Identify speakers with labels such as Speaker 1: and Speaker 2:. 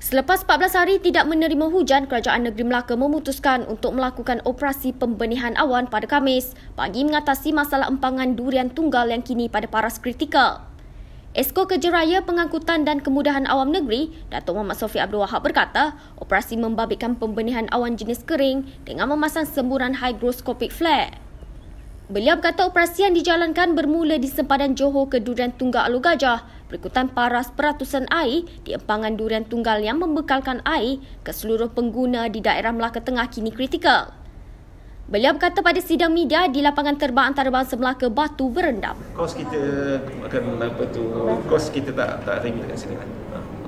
Speaker 1: Selepas 14 hari tidak menerima hujan, Kerajaan Negeri Melaka memutuskan untuk melakukan operasi pembenihan awan pada Khamis bagi mengatasi masalah empangan durian tunggal yang kini pada paras kritikal. Esko Kejeraya Pengangkutan dan Kemudahan Awam Negeri, Datuk Muhammad Sofi Abdul Wahab berkata, operasi membabitkan pembenihan awan jenis kering dengan memasang semburan hygroscopic flare. Beliau berkata operasi yang dijalankan bermula di sempadan Johor ke Durian Tunggal Alu Gajah berikutan paras peratusan air di empangan Durian Tunggal yang membekalkan air ke seluruh pengguna di daerah Melaka Tengah kini kritikal. Beliau berkata pada sidang media di lapangan terbang antarabangsa Melaka batu berendam.
Speaker 2: Kos kita akan
Speaker 3: apa tu? Kos kita tak tak terima dekat sini lah.